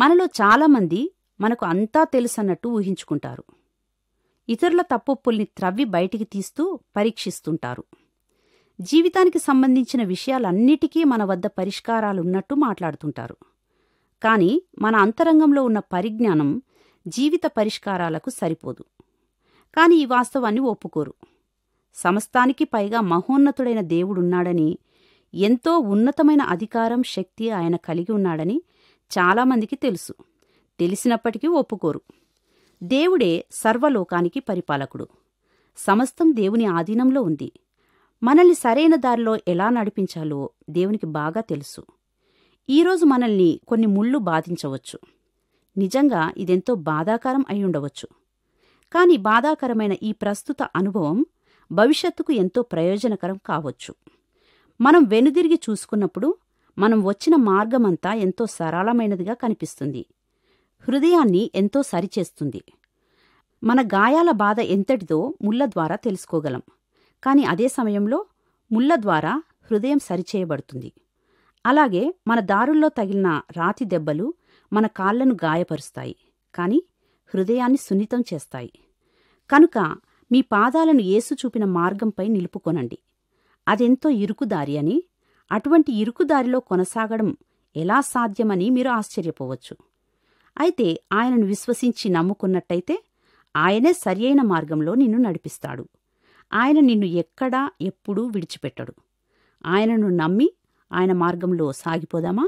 మనలో చాలామంది మనకు అంతా తెలుసన్నట్టు ఊహించుకుంటారు ఇతరుల తప్పొప్పుల్ని త్రవ్వి బయటికి తీస్తూ పరీక్షిస్తుంటారు జీవితానికి సంబంధించిన విషయాలన్నిటికీ మన వద్ద పరిష్కారాలున్నట్టు మాట్లాడుతుంటారు కానీ మన అంతరంగంలో ఉన్న పరిజ్ఞానం జీవిత పరిష్కారాలకు సరిపోదు కాని ఈ వాస్తవాన్ని ఒప్పుకోరు సమస్తానికి పైగా మహోన్నతుడైన దేవుడున్నాడని ఎంతో ఉన్నతమైన అధికారం శక్తి ఆయన కలిగి ఉన్నాడని చాలామందికి తెలుసు తెలిసినప్పటికీ ఒప్పుకోరు దేవుడే సర్వలోకానికి పరిపాలకుడు సమస్తం దేవుని ఆధీనంలో ఉంది మనల్ని సరైన దారిలో ఎలా నడిపించాలో దేవునికి బాగా తెలుసు ఈరోజు మనల్ని కొన్ని ముళ్ళు బాధించవచ్చు నిజంగా ఇదెంతో బాధాకరం అయ్యుండవచ్చు కాని బాధాకరమైన ఈ ప్రస్తుత అనుభవం భవిష్యత్తుకు ఎంతో ప్రయోజనకరం కావచ్చు మనం వెనుదిరిగి చూసుకున్నప్పుడు మనం వచ్చిన మార్గమంతా ఎంతో సరళమైనదిగా కనిపిస్తుంది హృదయాన్ని ఎంతో సరిచేస్తుంది మన గాయాల బాధ ఎంతటిదో ముళ్ళ ద్వారా తెలుసుకోగలం కాని అదే సమయంలో ముళ్ళ ద్వారా హృదయం సరిచేయబడుతుంది అలాగే మన దారుల్లో తగిలిన రాతి దెబ్బలు మన కాళ్లను గాయపరుస్తాయి కాని హృదయాన్ని సున్నితం చేస్తాయి కనుక మీ పాదాలను ఏసు చూపిన మార్గంపై నిలుపుకొనండి అదెంతో ఇరుకుదారి అని అటువంటి ఇరుకుదారిలో కొనసాగడం ఎలా సాధ్యమని మీరు ఆశ్చర్యపోవచ్చు అయితే ఆయనను విశ్వసించి నమ్ముకున్నట్టయితే ఆయనే సరియైన మార్గంలో నిన్ను నడిపిస్తాడు ఆయన నిన్ను ఎక్కడా ఎప్పుడూ విడిచిపెట్టడు ఆయనను నమ్మి ఆయన మార్గంలో సాగిపోదామా